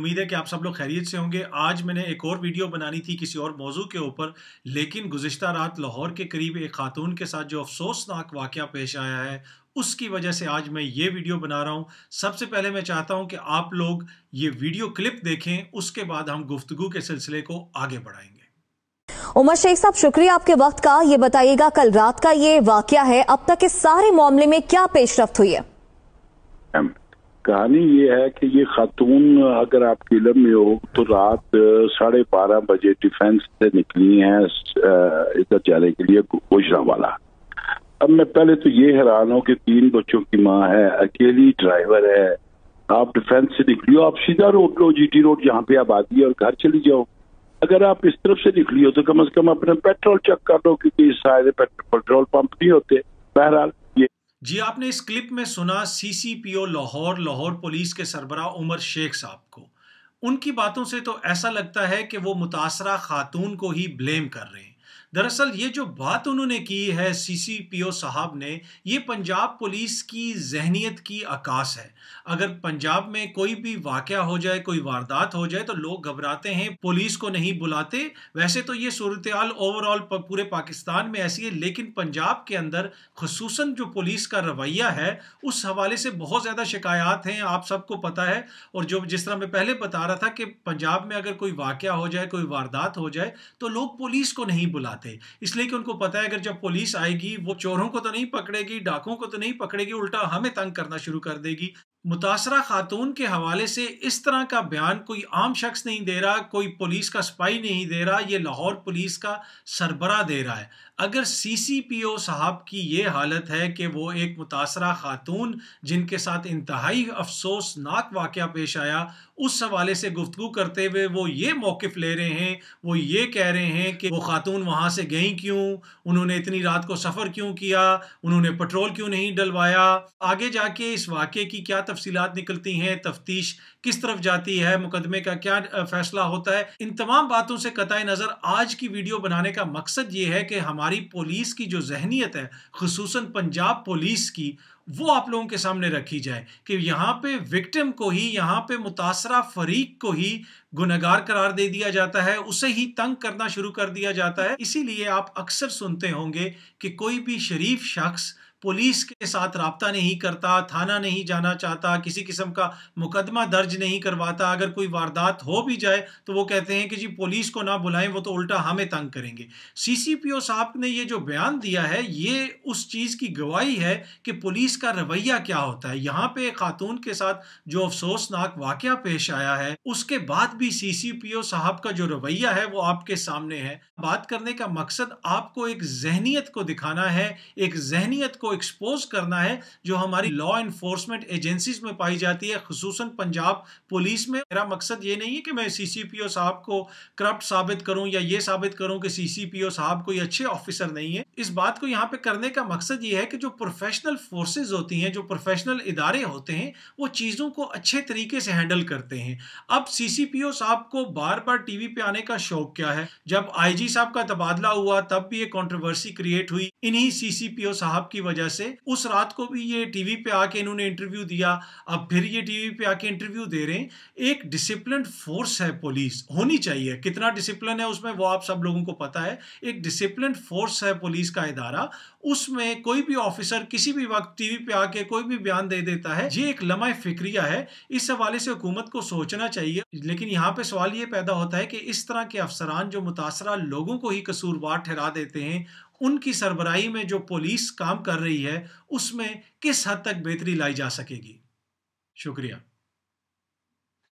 उम्मीद है कि आप सब लोग खैरियत से होंगे आज मैंने एक और वीडियो बनानी थी किसी और मौजू के ऊपर लेकिन गुजशत रात लाहौर के करीब एक खातून के साथ जो अफसोसनाक वाक़ पेश आया है उसकी वजह से आज मैं ये वीडियो बना रहा हूँ सबसे पहले मैं चाहता हूँ कि आप लोग ये वीडियो क्लिप देखें उसके बाद हम गुफ्तु के सिलसिले को आगे बढ़ाएंगे उमर शेख साहब शुक्रिया आपके वक्त का ये बताइएगा कल रात का ये वाक़ है अब तक इस सारे मामले में क्या पेशरफ हुई है कहानी ये है कि ये खातून अगर आप इलम में हो तो रात साढ़े बारह बजे डिफेंस से निकली हैं इधर जाने के लिए गोजरा वाला अब मैं पहले तो ये हैरान हूँ कि तीन बच्चों की माँ है अकेली ड्राइवर है आप डिफेंस से निकली हो आप सीधा रोड लो जीटी रोड जहाँ पे आप आती है और घर चली जाओ अगर आप इस तरफ से निकली हो तो कम अज कम अपना पेट्रोल चेक कर लो क्योंकि इस सारे पेट्रोल पंप नहीं होते बहरहाल जी आपने इस क्लिप में सुना सीसीपीओ लाहौर लाहौर पुलिस के सरबरा उमर शेख साहब को उनकी बातों से तो ऐसा लगता है कि वो मुतासरा खातून को ही ब्लेम कर रहे हैं दरअसल ये जो बात उन्होंने की है सीसीपीओ साहब ने ये पंजाब पुलिस की जहनीत की अकास है अगर पंजाब में कोई भी वाक़ हो जाए कोई वारदात हो जाए तो लोग घबराते हैं पुलिस को नहीं बुलाते वैसे तो ये सूरत ओवरऑल पूरे पाकिस्तान में ऐसी है लेकिन पंजाब के अंदर खसूस जो पुलिस का रवैया है उस हवाले से बहुत ज़्यादा शिकायात हैं आप सबको पता है और जो जिस तरह मैं पहले बता रहा था कि पंजाब में अगर कोई वाक़ हो जाए कोई वारदात हो जाए तो लोग पुलिस को नहीं बुलाते चाहते इसलिए कि उनको पता है अगर जब पुलिस आएगी वो चोरों को तो नहीं पकड़ेगी डाकों को तो नहीं पकड़ेगी उल्टा हमें तंग करना शुरू कर देगी मुतासरा खातून के हवाले से इस तरह का बयान कोई आम शख्स नहीं दे रहा कोई पुलिस का सिपाही नहीं दे रहा ये लाहौर पुलिस का सरबरा दे रहा है अगर सी सी पी ओ साहब की ये हालत है कि वो एक मुतासरा खातून जिनके साथ इंतहाई अफसोसनाक वाक़ पेश आया उस हवाले से गुफ्तु करते हुए वो ये मौक़ ले रहे हैं वो ये कह रहे हैं कि वो खातून वहाँ से गई क्यों उन्होंने इतनी रात को सफ़र क्यों किया उन्होंने पेट्रोल क्यों नहीं डलवाया आगे जाके इस वाक़े की क्या तफसीत निकलती हैं तफ्तीश किस तरफ जाती है मुकदमे का क्या फैसला होता है इन तमाम बातों से कतः नज़र आज की वीडियो बनाने का मकसद ये है कि हमारी पुलिस की जो जहनीत है खसूस पंजाब पुलिस की वो आप लोगों के सामने रखी जाए कि यहाँ पे विक्टिम को ही यहाँ पे मुतासरा फरीक को ही गुनागार करार दे दिया जाता है उसे ही तंग करना शुरू कर दिया जाता है इसीलिए आप अक्सर सुनते होंगे कि कोई भी शरीफ शख्स पुलिस के साथ रबता नहीं करता थाना नहीं जाना चाहता किसी किस्म का मुकदमा दर्ज नहीं करवाता अगर कोई वारदात हो भी जाए तो वो कहते हैं कि जी पुलिस को ना बुलाएं वो तो उल्टा हमें तंग करेंगे सीसीपीओ साहब ने ये जो बयान दिया है ये उस चीज़ की गवाही है कि पुलिस का रवैया क्या होता है यहाँ पे खातून के साथ जो अफसोसनाक वाक़ पेश आया है उसके बाद भी ओ साहब का जो रवैया है वो आपके सामने है बात करने का मकसद आपको एक जहनीत को दिखाना है एक जहनीत को एक्सपोज करना है जो हमारी लॉ एनफोर्समेंट एजेंसीज में पाई जाती है खसूस पंजाब पुलिस में मेरा मकसद ये नहीं है कि मैं सी सी पी ओ साहब को करप्ट साबित करूँ या ये साबित करूँ कि सी सी पी ओ साहब कोई अच्छे ऑफिसर नहीं है इस बात को यहाँ पे करने का मकसद ये है कि जो प्रोफेशनल फोर्सेज होती हैं जो प्रोफेशनल इदारे होते हैं वो चीज़ों को अच्छे तरीके से हैंडल करते हैं अब सी सी पी ओ साहब को बार बार टी वी पे आने का शौक क्या है जब आई जी साहब का तबादला हुआ तब भी ये कॉन्ट्रोवर्सी क्रिएट हुई इन्हीं सी सी पी ओ साहब की वजह वजह से उस रात को भी ये टीवी पे आके इन्होंने इंटरव्यू दिया अब फिर ये टीवी पे आके इंटरव्यू दे रहे हैं एक डिसिप्लिन फोर्स है पुलिस होनी चाहिए कितना डिसिप्लिन है उसमें वो आप सब लोगों को पता है एक डिसिप्लिन फोर्स है पुलिस का इदारा उसमें कोई भी ऑफिसर किसी भी वक्त टीवी पे आके कोई भी बयान दे देता है ये एक लम्हा फिक्रिया है इस हवाले से हुकूमत को सोचना चाहिए लेकिन यहाँ पे सवाल ये पैदा होता है कि इस तरह के अफसरान जो मुतासरा लोगों को ही कसूरवार ठहरा देते हैं उनकी सरबराही में जो पुलिस काम कर रही है उसमें किस हद तक बेहतरी लाई जा सकेगी शुक्रिया